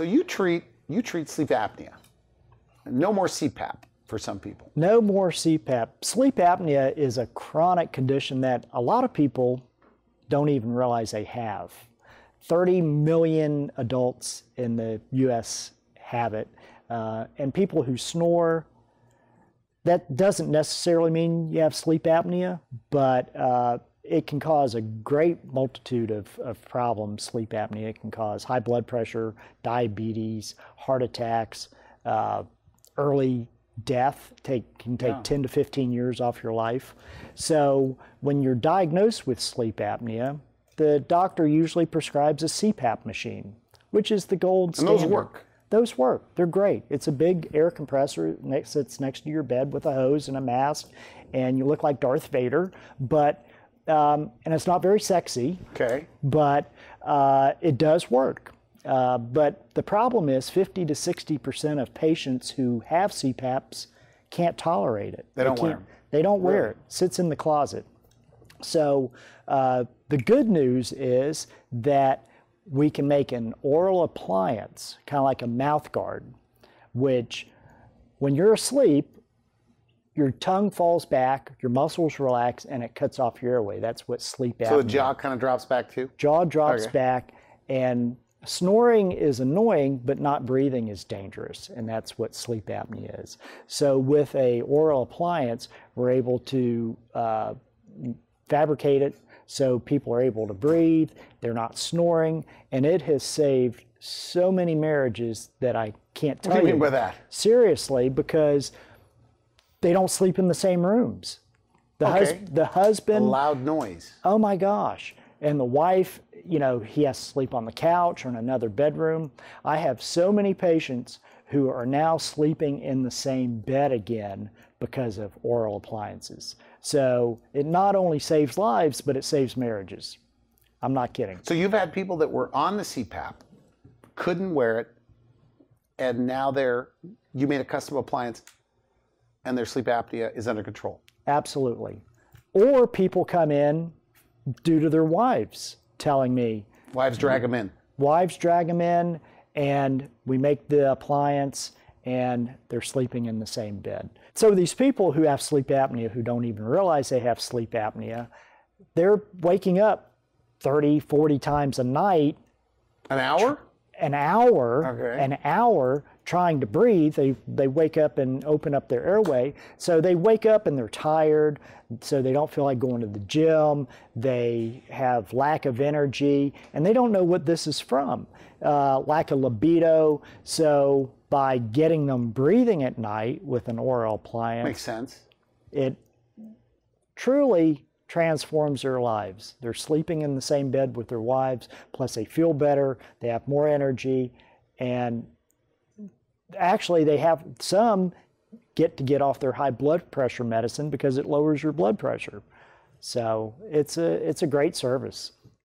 So you treat you treat sleep apnea. No more CPAP for some people. No more CPAP. Sleep apnea is a chronic condition that a lot of people don't even realize they have. 30 million adults in the US have it. Uh, and people who snore, that doesn't necessarily mean you have sleep apnea, but uh, it can cause a great multitude of, of problems sleep apnea it can cause high blood pressure diabetes heart attacks uh, early death take, can take yeah. 10 to 15 years off your life so when you're diagnosed with sleep apnea the doctor usually prescribes a cpap machine which is the gold standard and those work those work. They're great. It's a big air compressor that sits next to your bed with a hose and a mask, and you look like Darth Vader. But um, and it's not very sexy. Okay. But uh, it does work. Uh, but the problem is 50 to 60 percent of patients who have CPAPs can't tolerate it. They, don't wear them. They don't wear really? it. Sits in the closet. So uh, the good news is that we can make an oral appliance, kind of like a mouth guard, which when you're asleep your tongue falls back, your muscles relax, and it cuts off your airway. That's what sleep apnea. So the jaw kind of drops back too. Jaw drops okay. back, and snoring is annoying, but not breathing is dangerous, and that's what sleep apnea is. So with a oral appliance, we're able to uh, fabricate it so people are able to breathe. They're not snoring, and it has saved so many marriages that I can't tell you. What do you mean by that? Seriously, because they don't sleep in the same rooms. The, okay. hus- the husband. A loud noise. Oh my gosh. And the wife, you know, he has to sleep on the couch or in another bedroom. I have so many patients who are now sleeping in the same bed again because of oral appliances. So it not only saves lives, but it saves marriages. I'm not kidding. So you've had people that were on the CPAP, couldn't wear it, and now they're you made a custom appliance and their sleep apnea is under control. Absolutely. Or people come in due to their wives telling me. Wives drag them in. Wives drag them in, and we make the appliance, and they're sleeping in the same bed. So these people who have sleep apnea who don't even realize they have sleep apnea, they're waking up 30, 40 times a night. An hour? An hour. Okay. An hour trying to breathe, they, they wake up and open up their airway. So they wake up and they're tired, so they don't feel like going to the gym. They have lack of energy, and they don't know what this is from uh, lack of libido. So by getting them breathing at night with an oral appliance, makes sense. It truly transforms their lives. They're sleeping in the same bed with their wives, plus they feel better, they have more energy, and actually they have some get to get off their high blood pressure medicine because it lowers your blood pressure. So it's a it's a great service.